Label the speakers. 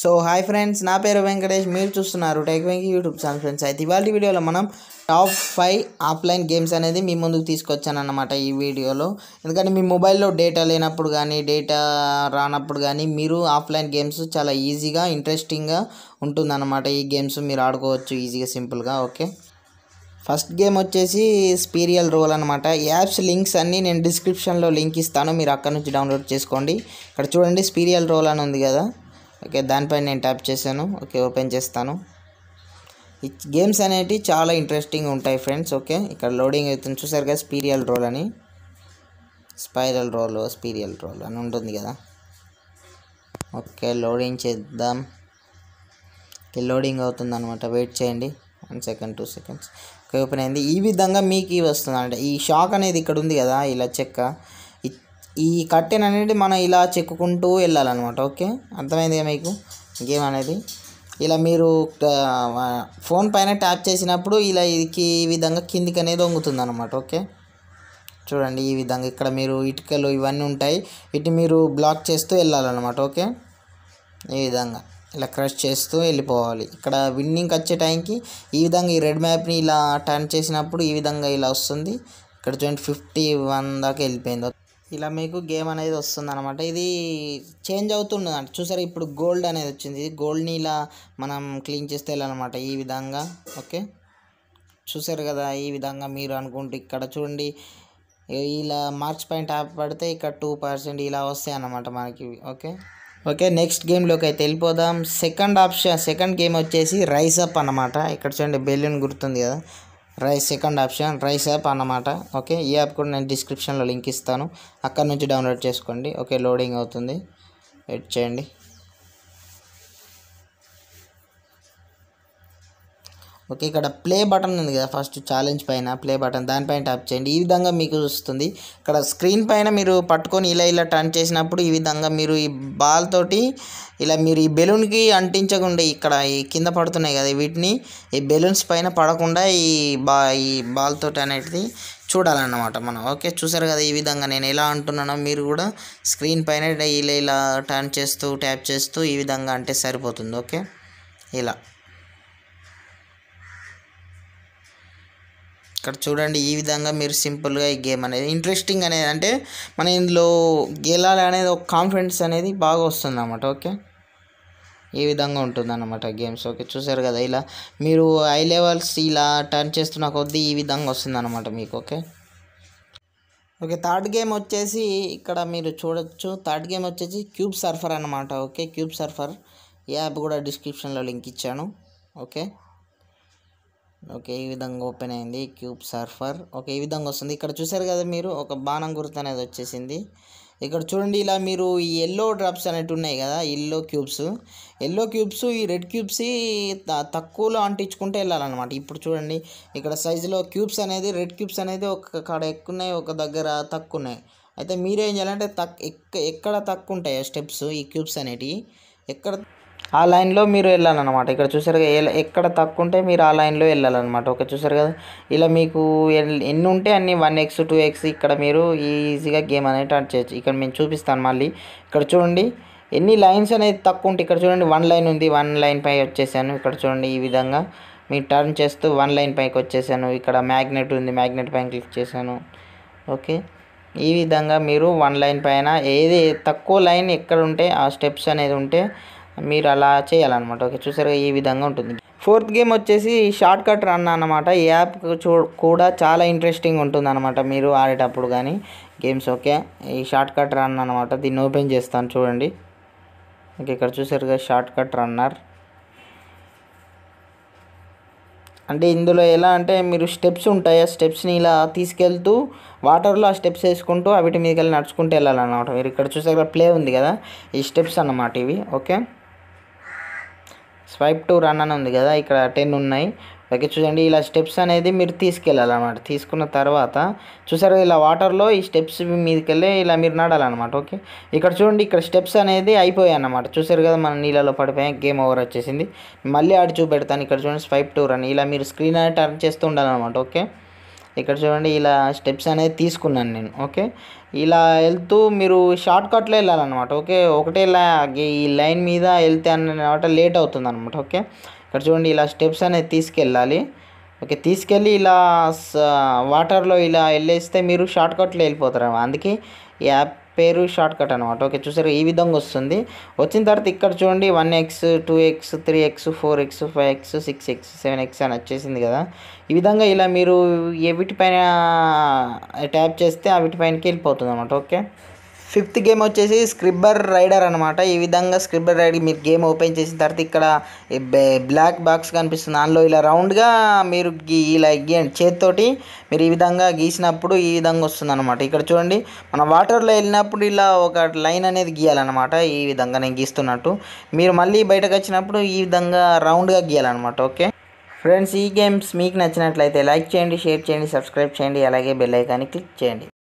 Speaker 1: so hi friends నా పేరు వెంకటేష్ మీరు చూస్తున్నారు tech Venki YouTube channel friends అయితే ఇవాళ వీడియోలో మనం టాప్ ఫైవ్ ఆఫ్లైన్ గేమ్స్ అనేది మీ ముందుకు తీసుకొచ్చాను అన్నమాట ఈ వీడియోలో ఎందుకంటే మీ మొబైల్లో డేటా లేనప్పుడు కానీ డేటా రానప్పుడు కానీ మీరు ఆఫ్లైన్ గేమ్స్ చాలా ఈజీగా ఇంట్రెస్టింగ్గా ఉంటుందన్నమాట ఈ గేమ్స్ మీరు ఆడుకోవచ్చు ఈజీగా సింపుల్గా ఓకే ఫస్ట్ గేమ్ వచ్చేసి స్పీరియల్ రోల్ అనమాట యాప్స్ లింక్స్ అన్నీ నేను డిస్క్రిప్షన్లో లింక్ ఇస్తాను మీరు అక్కడ నుంచి డౌన్లోడ్ చేసుకోండి ఇక్కడ చూడండి స్పీరియల్ రోల్ అని ఉంది కదా ఓకే దానిపై నేను ట్యాప్ చేశాను ఓకే ఓపెన్ చేస్తాను ఈ గేమ్స్ అనేవి చాలా ఇంట్రెస్టింగ్ ఉంటాయి ఫ్రెండ్స్ ఓకే ఇక్కడ లోడింగ్ అవుతుంది చూసారు కదా స్పీరియల్ రోల్ అని స్పైరల్ రోల్ స్పీరియల్ రోల్ అని ఉంటుంది కదా ఓకే లోడింగ్ చేద్దాం లోడింగ్ అవుతుంది అనమాట వెయిట్ చేయండి one second two seconds okay open అయింది ఈ విధంగా మీకు వస్తుంది అంటే ఈ షాక్ అనేది ఇక్కడ ఉంది కదా ఇలా చెక్క ఈ కట్టెన్ అనేది మనం ఇలా చెక్కుకుంటూ వెళ్ళాలన్నమాట ఓకే అర్థమైందిగా మీకు గేమ్ అనేది ఇలా మీరు ఫోన్ పైన ట్యాప్ చేసినప్పుడు ఇలా ఇది ఈ విధంగా కిందికి అనేది వంగుతుంది అనమాట ఓకే చూడండి ఈ విధంగా ఇక్కడ మీరు ఇటుకలు ఇవన్నీ ఉంటాయి ఇటు మీరు బ్లాక్ చేస్తూ వెళ్ళాలన్నమాట ఓకే ఈ విధంగా ఇలా క్రష్ చేస్తూ వెళ్ళిపోవాలి ఇక్కడ విన్నింగ్కి వచ్చే టైంకి ఈ విధంగా ఈ రెడ్ మ్యాప్ని ఇలా టర్న్ చేసినప్పుడు ఈ విధంగా ఇలా వస్తుంది ఇక్కడ చూడండి ఫిఫ్టీ వన్ దాకా వెళ్ళిపోయింది ఇలా మీకు గేమ్ అనేది వస్తుంది అనమాట ఇది చేంజ్ అవుతుండదు అంటే చూసారా ఇప్పుడు గోల్డ్ అనేది వచ్చింది గోల్డ్ని ఇలా మనం క్లీన్ చేస్తే అనమాట ఈ విధంగా ఓకే చూసారు కదా ఈ విధంగా మీరు అనుకుంటే ఇక్కడ చూడండి ఇలా మార్క్స్ పాయింట్ యాప్ పడితే ఇక్కడ టూ పర్సెంట్ ఇలా వస్తాయి అన్నమాట మనకి ఓకే ఓకే నెక్స్ట్ గేమ్లోకి అయితే వెళ్ళిపోదాం సెకండ్ ఆప్షన్ సెకండ్ గేమ్ వచ్చేసి రైస్ అప్ అనమాట ఇక్కడ చూడండి బెలూన్ గుర్తుంది కదా rise second option rise app అన్నమాట ఓకే ఈ యాప్ కూడా నేను డిస్క్రిప్షన్లో లింక్ ఇస్తాను అక్కడ నుంచి డౌన్లోడ్ చేసుకోండి ఓకే లోడింగ్ అవుతుంది వెయిట్ చేయండి ఓకే ఇక్కడ ప్లే బటన్ ఉంది కదా ఫస్ట్ ఛాలెంజ్ పైన ప్లే బటన్ దానిపైన ట్యాప్ చేయండి ఈ విధంగా మీకు వస్తుంది ఇక్కడ స్క్రీన్ పైన మీరు పట్టుకొని ఇలా ఇలా టర్న్ చేసినప్పుడు ఈ విధంగా మీరు ఈ బాల్ తోటి ఇలా మీరు ఈ బెలూన్కి అంటించకుండా ఇక్కడ ఈ కింద పడుతున్నాయి కదా వీటిని ఈ బెలూన్స్ పైన పడకుండా ఈ బా ఈ బాల్ తోటి అనేది చూడాలన్నమాట మనం ఓకే చూసారు కదా ఈ విధంగా నేను ఎలా అంటున్నానో మీరు కూడా స్క్రీన్ పైన ఇలా ఇలా టర్న్ చేస్తూ ట్యాప్ చేస్తూ ఈ విధంగా అంటే సరిపోతుంది ఓకే ఇలా ఇక్కడ చూడండి ఈ విధంగా మీరు సింపుల్గా ఈ గేమ్ అనేది ఇంట్రెస్టింగ్ అనేది అంటే మన ఇందులో గెలాలి అనేది ఒక కాన్ఫిడెన్స్ అనేది బాగా వస్తుంది అన్నమాట ఓకే ఈ విధంగా ఉంటుందన్నమాట గేమ్స్ ఓకే చూసారు కదా ఇలా మీరు హై లెవెల్స్ ఇలా టర్న్ చేస్తున్న కొద్దీ ఈ విధంగా వస్తుందన్నమాట మీకు ఓకే ఓకే థర్డ్ గేమ్ వచ్చేసి ఇక్కడ మీరు చూడొచ్చు థర్డ్ గేమ్ వచ్చేసి క్యూబ్ సర్ఫర్ అనమాట ఓకే క్యూబ్ సర్ఫర్ ఈ యాప్ కూడా డిస్క్రిప్షన్లో లింక్ ఇచ్చాను ఓకే ఓకే ఈ విధంగా ఓపెన్ అయింది క్యూబ్ సర్ఫర్ ఓకే ఈ విధంగా వస్తుంది ఇక్కడ చూసారు కదా మీరు ఒక బాణం గుర్తు అనేది వచ్చేసింది ఇక్కడ చూడండి ఇలా మీరు ఈ ఎల్లో డ్రాప్స్ అనేవి ఉన్నాయి కదా ఎల్లో క్యూబ్స్ ఎల్లో క్యూబ్స్ ఈ రెడ్ క్యూబ్స్ తక్కువలో అంటించుకుంటే వెళ్ళాలన్నమాట ఇప్పుడు చూడండి ఇక్కడ సైజులో క్యూబ్స్ అనేది రెడ్ క్యూబ్స్ అనేది ఒక కాడ ఎక్కున్నాయి ఒక దగ్గర తక్కువ ఉన్నాయి అయితే మీరేం చేయాలంటే తక్ ఎక్కడ తక్కువ ఉంటాయి స్టెప్స్ ఈ క్యూబ్స్ అనేటివి ఎక్కడ ఆ లైన్లో మీరు వెళ్ళాలన్నమాట ఇక్కడ చూసారు ఎక్కడ తక్కువ ఉంటే మీరు ఆ లైన్లో వెళ్ళాలన్నమాట ఓకే చూసారు కదా ఇలా మీకు ఎన్ని ఉంటే అన్ని వన్ ఎక్స్ టూ ఎక్స్ ఇక్కడ మీరు ఈజీగా గేమ్ అనేది ఆర్ట్ చేయొచ్చు ఇక్కడ మేము చూపిస్తాను మళ్ళీ ఇక్కడ చూడండి ఎన్ని లైన్స్ అనేది తక్కువ ఉంటే ఇక్కడ చూడండి వన్ లైన్ ఉంది వన్ లైన్ పై వచ్చేసాను ఇక్కడ చూడండి ఈ విధంగా మీరు టర్న్ చేస్తూ వన్ లైన్ పైకి వచ్చేసాను ఇక్కడ మ్యాగ్నెట్ ఉంది మ్యాగ్నెట్ పైన క్లిక్ చేశాను ఓకే ఈ విధంగా మీరు వన్ లైన్ పైన ఏది తక్కువ లైన్ ఎక్కడ ఉంటే ఆ స్టెప్స్ అనేది ఉంటే మీరు అలా చేయాలన్నమాట ఓకే చూసారుగా ఈ విధంగా ఉంటుంది ఫోర్త్ గేమ్ వచ్చేసి షార్ట్ కట్ రన్ అనమాట ఈ యాప్ చూ కూడా చాలా ఇంట్రెస్టింగ్ ఉంటుంది అనమాట మీరు ఆడేటప్పుడు కానీ గేమ్స్ ఓకే ఈ షార్ట్ కట్ రన్ అనమాట దీన్ని ఓపెన్ చేస్తాను చూడండి ఓకే ఇక్కడ చూసారుగా షార్ట్ కట్ రన్నర్ అంటే ఇందులో ఎలా అంటే మీరు స్టెప్స్ ఉంటాయి ఆ స్టెప్స్ని ఇలా తీసుకెళ్తూ వాటర్లో ఆ స్టెప్స్ వేసుకుంటూ వాటి మీదకి వెళ్ళి నడుచుకుంటూ వెళ్ళాలన్నమాట మీరు ఇక్కడ చూసే ప్లే ఉంది కదా ఈ స్టెప్స్ అన్నమాట ఇవి ఓకే స్వైప్ టు రన్ అని ఉంది కదా ఇక్కడ టెన్ ఉన్నాయి ఓకే చూడండి ఇలా స్టెప్స్ అనేది మీరు తీసుకెళ్ళాలన్నమాట తీసుకున్న తర్వాత చూసారు ఇలా వాటర్లో ఈ స్టెప్స్ మీదకి వెళ్ళి ఇలా మీరు నడాలన్నమాట ఓకే ఇక్కడ చూడండి ఇక్కడ స్టెప్స్ అనేది అయిపోయాయి అన్నమాట చూసారు కదా మన నీళ్ళలో పడిపోయాం గేమ్ ఓవర్ వచ్చేసింది మళ్ళీ ఆడి చూపెడతాను ఇక్కడ చూడండి స్వైప్ టూ రన్ ఇలా మీరు స్క్రీన్ అనేది టర్న్ చేస్తూ ఉండాలన్నమాట ఓకే ఇక్కడ చూడండి ఇలా స్టెప్స్ అనేది తీసుకున్నాను నేను ఓకే ఇలా వెళ్తూ మీరు షార్ట్ కట్లో వెళ్ళాలన్నమాట ఓకే ఒకటే ఈ లైన్ మీద వెళ్తే అన్నమాట లేట్ అవుతుంది అనమాట ఓకే ఇక్కడ చూడండి ఇలా స్టెప్స్ అనేది తీసుకెళ్ళాలి ఓకే తీసుకెళ్ళి ఇలా వాటర్లో ఇలా వెళ్ళేస్తే మీరు షార్ట్ కట్లో వెళ్ళిపోతారు అందుకే ఈ యాప్ పేరు షార్ట్ కట్ అనమాట ఓకే చూసారు ఈ విధంగా వస్తుంది వచ్చిన తర్వాత ఇక్కడ చూడండి one X two X three X four X five X six X seven X అని వచ్చేసింది కదా ఈ విధంగా ఇలా మీరు ఏ వీటిపైన ట్యాప్ చేస్తే ఆ వీటిపైనకి వెళ్ళిపోతుంది అనమాట ఓకే ఫిఫ్త్ గేమ్ వచ్చేసి స్క్రిబ్బర్ రైడర్ అనమాట ఈ విధంగా స్క్రిబ్బర్ రైడర్ మీరు గేమ్ ఓపెన్ చేసిన తర్వాత ఇక్కడ బ్లాక్ బాక్స్ కనిపిస్తుంది దానిలో ఇలా రౌండ్గా మీరు ఇలా గీయండి చేతితోటి మీరు ఈ విధంగా గీసినప్పుడు ఈ విధంగా వస్తుంది అనమాట ఇక్కడ చూడండి మన వాటర్లో వెళ్ళినప్పుడు ఇలా ఒక లైన్ అనేది గీయాలన్నమాట ఈ విధంగా నేను గీస్తున్నట్టు మీరు మళ్ళీ బయటకు వచ్చినప్పుడు ఈ విధంగా రౌండ్గా గీయాలన్నమాట ఓకే ఫ్రెండ్స్ ఈ గేమ్స్ మీకు నచ్చినట్లయితే లైక్ చేయండి షేర్ చేయండి సబ్స్క్రైబ్ చేయండి అలాగే బెల్ ఐకాన్ని క్లిక్ చేయండి